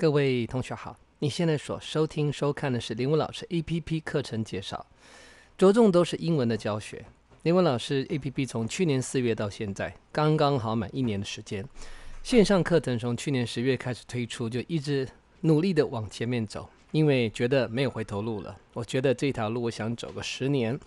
各位同学好，你现在所收听、收看的是林文老师 A P P 课程介绍，着重都是英文的教学。林文老师 A P P 从去年四月到现在，刚刚好满一年的时间。线上课程从去年十月开始推出，就一直努力的往前面走。因为觉得没有回头路了，我觉得这条路我想走个十年。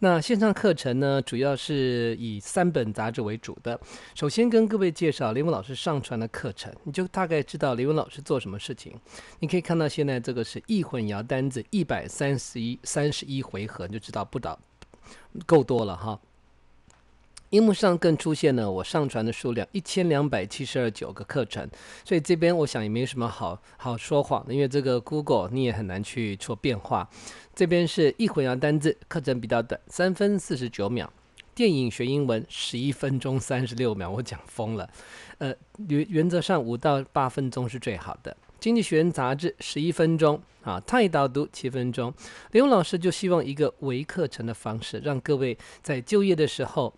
那线上课程呢，主要是以三本杂志为主的。首先跟各位介绍雷文老师上传的课程，你就大概知道雷文老师做什么事情。你可以看到现在这个是易混淆单子一百三十一三十一回合，你就知道不倒够多了哈。荧幕上更出现了我上传的数量一千两百七十二九个课程，所以这边我想也没什么好好说谎的，因为这个 Google 你也很难去说变化。这边是一混淆单字课程比较短，三分四十九秒，电影学英文十一分钟三十六秒，我讲疯了。呃原原则上五到八分钟是最好的，《经济学人》杂志十一分钟，啊泰导读七分钟。刘老师就希望一个微课程的方式，让各位在就业的时候。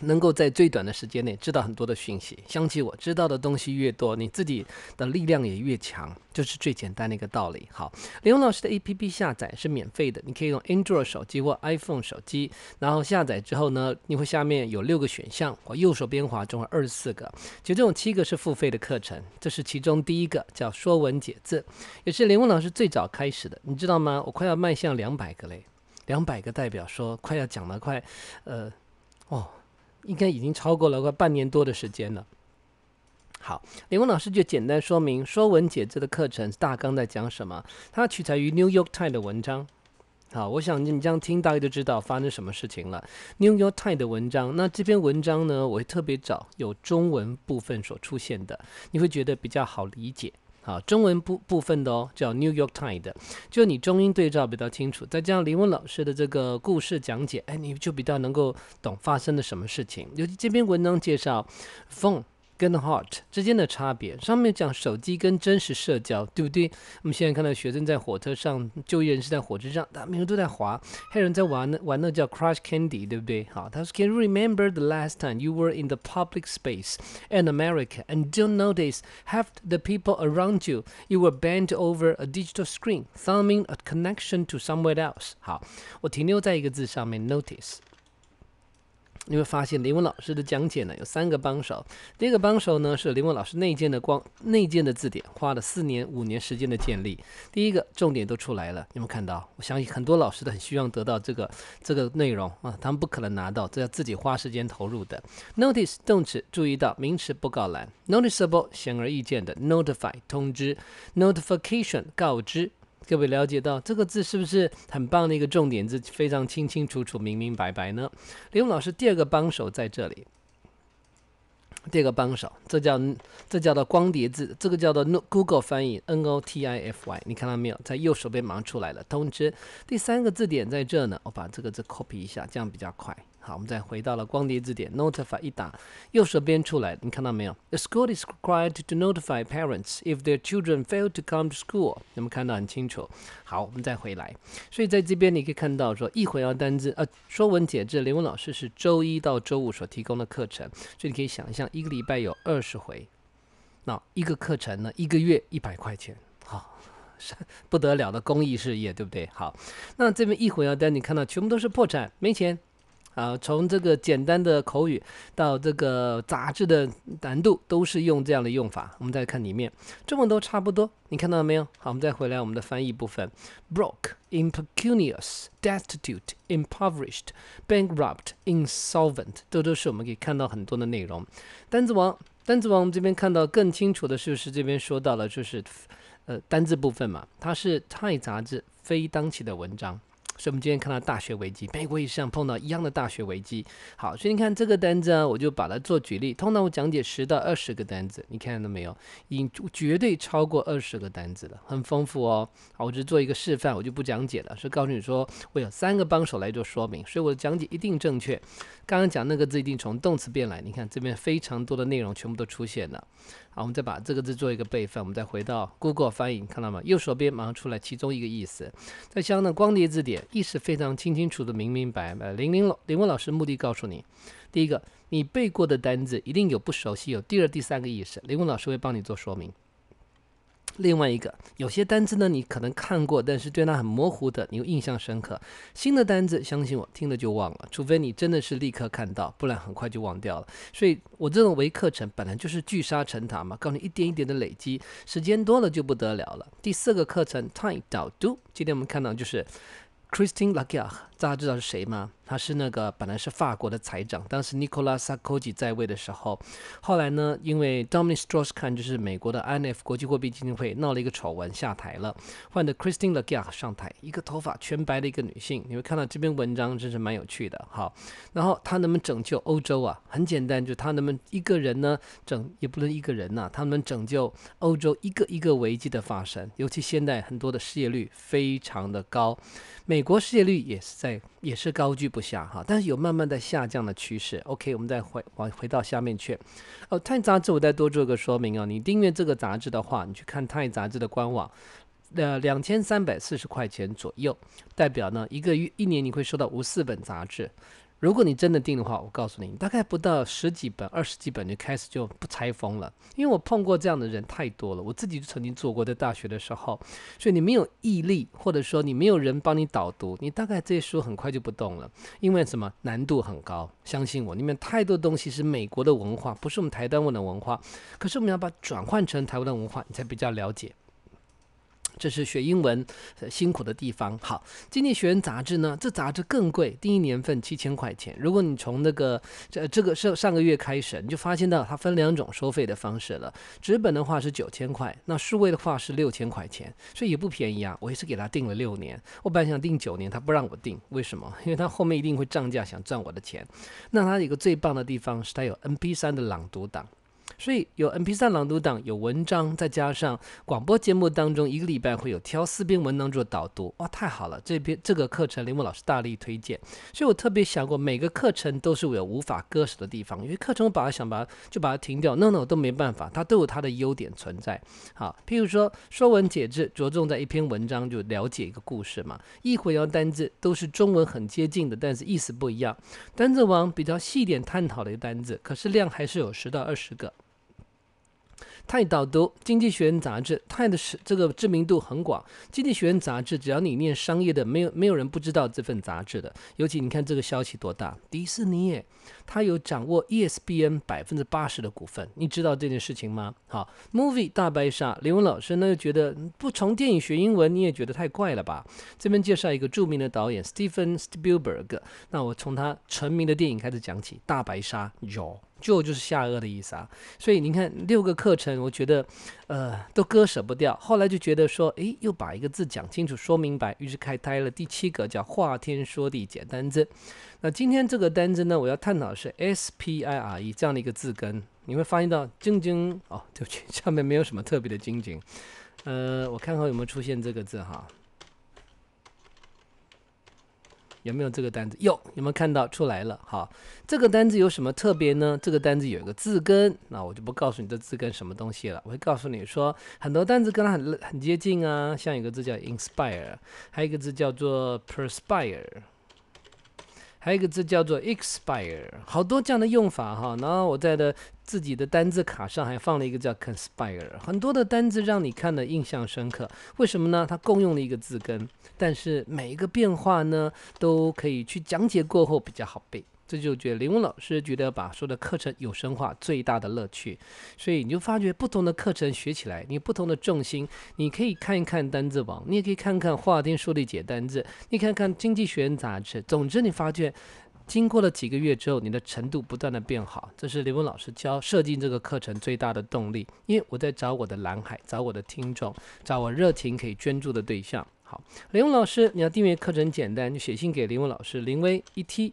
能够在最短的时间内知道很多的讯息，相信我知道的东西越多，你自己的力量也越强，就是最简单的一个道理。好，林文老师的 A P P 下载是免费的，你可以用 Android 手机或 iPhone 手机，然后下载之后呢，你会下面有六个选项，我右手边划中了二十四个，其实这种七个是付费的课程，这是其中第一个叫《说文解字》，也是林文老师最早开始的，你知道吗？我快要迈向两百个嘞，两百个代表说快要讲了快，呃，哦。应该已经超过了快半年多的时间了。好，林文老师就简单说明《说文解字》的课程大纲在讲什么。它取材于《New York Times》的文章。好，我想你这样听，大概就知道发生什么事情了。《New York Times》的文章，那这篇文章呢，我会特别找有中文部分所出现的，你会觉得比较好理解。好，中文部部分的哦，叫《New York Times》，就你中英对照比较清楚，再加上林文老师的这个故事讲解，哎，你就比较能够懂发生了什么事情。尤其这篇文章介绍凤。跟 heart 之间的差别。上面讲手机跟真实社交，对不对？我们现在看到学生在火车上，就业人士在火车上，他每个都在滑。还有人在玩玩那叫 crush candy，对不对？好，他说 Can you remember the last time you were in the public space in America and don't notice half the people around you? You were bent over a digital screen, thumbing a connection to somewhere else。好，我停留在一个字上面，notice。你会发现林文老师的讲解呢，有三个帮手。第一个帮手呢是林文老师内建的光内建的字典，花了四年五年时间的建立。第一个重点都出来了，有没有看到？我相信很多老师都很希望得到这个这个内容啊，他们不可能拿到，这要自己花时间投入的。Notice 动词，注意到；名词，布告栏；noticeable 显而易见的；notify 通知；notification 告知。各位了解到这个字是不是很棒的一个重点字？非常清清楚楚、明明白白呢。李勇老师第二个帮手在这里，第二个帮手，这叫这叫做光碟字，这个叫做 Google 翻译 Notify，你看到没有？在右手边马上出来了通知。第三个字典在这呢，我把这个字 copy 一下，这样比较快。好，我们再回到了光碟字典，notify 一打，右手边出来，你看到没有？The school is required to notify parents if their children fail to come to school。那么看到很清楚。好，我们再回来，所以在这边你可以看到说，一回要单子，呃，说文解字，雷文老师是周一到周五所提供的课程，所以你可以想象一个礼拜有二十回，那一个课程呢，一个月一百块钱，好，不得了的公益事业，对不对？好，那这边一回要单，你看到全部都是破产，没钱。啊，从这个简单的口语到这个杂志的难度，都是用这样的用法。我们再看里面这么多，差不多，你看到了没有？好，我们再回来我们的翻译部分。Broke, impecunious, destitute, impoverished, bankrupt, insolvent，这都是我们可以看到很多的内容。单字王，单字王，我们这边看到更清楚的就是这边说到了，就是呃单字部分嘛，它是泰杂志非当期的文章。所以我们今天看到大学危机，美国也像碰到一样的大学危机。好，所以你看这个单子啊，我就把它做举例。通常我讲解十到二十个单子，你看到没有？已经绝对超过二十个单子了，很丰富哦。好，我只是做一个示范，我就不讲解了。是告诉你说，我有三个帮手来做说明，所以我的讲解一定正确。刚刚讲那个字一定从动词变来，你看这边非常多的内容全部都出现了。好，我们再把这个字做一个备份。我们再回到 Google 翻译，看到吗？右手边马上出来其中一个意思。再应的光碟字典，意思非常清清楚的、明明白白。林林老林文老师目的告诉你：第一个，你背过的单字一定有不熟悉；有第二、第三个意思，林文老师会帮你做说明。另外一个有些单词呢，你可能看过，但是对它很模糊的，你又印象深刻。新的单词，相信我，听了就忘了，除非你真的是立刻看到，不然很快就忘掉了。所以，我这种微课程本来就是聚沙成塔嘛，告诉你一点一点的累积，时间多了就不得了了。第四个课程，Time Do，今天我们看到就是，Christine Lagache。大家知道是谁吗？他是那个本来是法国的财长，当时 Nicolas a r k o z y 在位的时候，后来呢，因为 d o m i n i c u Strauss-Kahn 就是美国的 IMF 国际货币基金会闹了一个丑闻下台了，换的 Christine Lagarde 上台，一个头发全白的一个女性。你会看到这篇文章真是蛮有趣的。好，然后他能不能拯救欧洲啊？很简单，就他能不能一个人呢？整也不能一个人呐，他能拯救欧洲一个一个危机的发生，尤其现在很多的失业率非常的高，美国失业率也是在。也是高居不下哈，但是有慢慢的下降的趋势。OK，我们再回往回到下面去。哦，碳杂志我再多做个说明哦，你订阅这个杂志的话，你去看碳杂志的官网，呃，两千三百四十块钱左右，代表呢一个月一年你会收到五四本杂志。如果你真的订的话，我告诉你，大概不到十几本、二十几本就开始就不拆封了。因为我碰过这样的人太多了，我自己就曾经做过，在大学的时候。所以你没有毅力，或者说你没有人帮你导读，你大概这些书很快就不动了。因为什么？难度很高。相信我，里面太多东西是美国的文化，不是我们台湾的文化。可是我们要把转换成台湾的文化，你才比较了解。这是学英文辛苦的地方。好，经济学人杂志呢？这杂志更贵，第一年份七千块钱。如果你从那个这这个是上个月开始，你就发现到它分两种收费的方式了。纸本的话是九千块，那数位的话是六千块钱，所以也不便宜啊。我也是给他订了六年，我本来想订九年，他不让我订，为什么？因为他后面一定会涨价，想赚我的钱。那它有个最棒的地方是它有 N P 三的朗读档。所以有 m P 三朗读档，有文章，再加上广播节目当中，一个礼拜会有挑四篇文章做导读，哇，太好了！这篇这个课程林木老师大力推荐，所以我特别想过，每个课程都是我有无法割舍的地方，因为课程我把它想把就把它停掉，那我都没办法，它都有它的优点存在。好，譬如说《说文解字》，着重在一篇文章就了解一个故事嘛，一回要单字，都是中文很接近的，但是意思不一样。单字王》比较细点探讨的一个单字，可是量还是有十到二十个。泰导读》《经济学人》杂志，泰的是这个知名度很广，《经济学人》杂志，只要你念商业的，没有没有人不知道这份杂志的。尤其你看这个消息多大，迪士尼，耶，他有掌握 ESPN 百分之八十的股份，你知道这件事情吗？好，Movie 大白鲨，刘文老师呢觉得不从电影学英文，你也觉得太怪了吧？这边介绍一个著名的导演 s t e v e n Spielberg，那我从他成名的电影开始讲起，《大白鲨》有。就就是下颚的意思啊，所以您看六个课程，我觉得，呃，都割舍不掉。后来就觉得说，诶，又把一个字讲清楚、说明白，于是开胎了第七个，叫“话天说地”解单字。那今天这个单字呢，我要探讨的是 S P I R E 这样的一个字根。你会发现到晶晶哦，对不起，上面没有什么特别的晶晶。呃，我看看有没有出现这个字哈。有没有这个单子？有，有没有看到出来了？好，这个单子有什么特别呢？这个单子有一个字根，那我就不告诉你这字根什么东西了。我会告诉你说，很多单词跟它很很接近啊，像一个字叫 inspire，还有一个字叫做 perspire。还有一个字叫做 expire，好多这样的用法哈。然后我在的自己的单字卡上还放了一个叫 conspire，很多的单字让你看了印象深刻。为什么呢？它共用了一个字根，但是每一个变化呢都可以去讲解过后比较好背。这就觉得林文老师觉得把所有的课程有声化最大的乐趣，所以你就发觉不同的课程学起来，你不同的重心，你可以看一看单字王，你也可以看看华天说的解单字，你看看经济学人杂志。总之，你发觉经过了几个月之后，你的程度不断的变好。这是林文老师教设计这个课程最大的动力，因为我在找我的蓝海，找我的听众，找我热情可以捐助的对象。好，林文老师，你要订阅课程简单，就写信给林文老师林威一 T。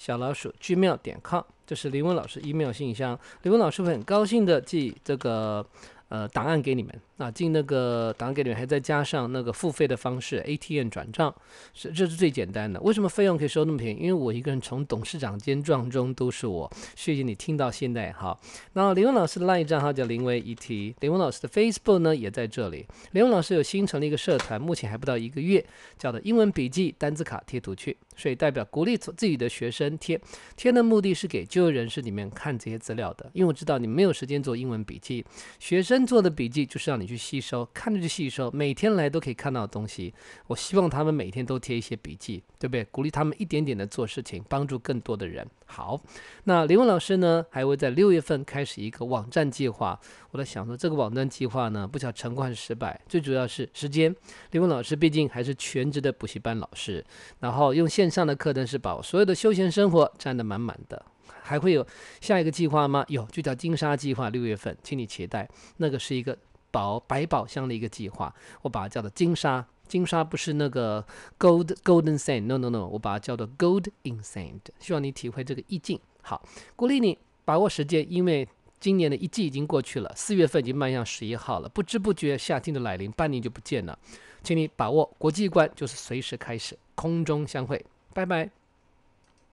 小老鼠 gmail 点 com，这是林文老师 email 信箱。林文老师会很高兴的寄这个呃档案给你们。啊，进那个案给里面，还再加上那个付费的方式，ATM 转账，是这是最简单的。为什么费用可以收那么便宜？因为我一个人从董事长兼壮中都是我。谢谢你听到现在哈。那林文老师的 LINE 账号叫林威一 T，林文老师的 Facebook 呢也在这里。林文老师有新成立一个社团，目前还不到一个月，叫的英文笔记单字卡贴图去。所以代表鼓励自己的学生贴贴的目的，是给就业人士里面看这些资料的。因为我知道你没有时间做英文笔记，学生做的笔记就是让你。去吸收，看着去吸收，每天来都可以看到的东西。我希望他们每天都贴一些笔记，对不对？鼓励他们一点点的做事情，帮助更多的人。好，那林文老师呢，还会在六月份开始一个网站计划。我在想说，这个网站计划呢，不晓成功还是失败，最主要是时间。林文老师毕竟还是全职的补习班老师，然后用线上的课程是把所有的休闲生活占得满满的。还会有下一个计划吗？有，就叫金沙计划。六月份，请你期待。那个是一个。宝百宝箱的一个计划，我把它叫做金沙。金沙不是那个 gold golden sand，no no no，我把它叫做 gold in sand。希望你体会这个意境。好，鼓励你把握时间，因为今年的一季已经过去了，四月份已经迈向十一号了，不知不觉夏天的来临半年就不见了。请你把握国际观，就是随时开始空中相会。拜拜。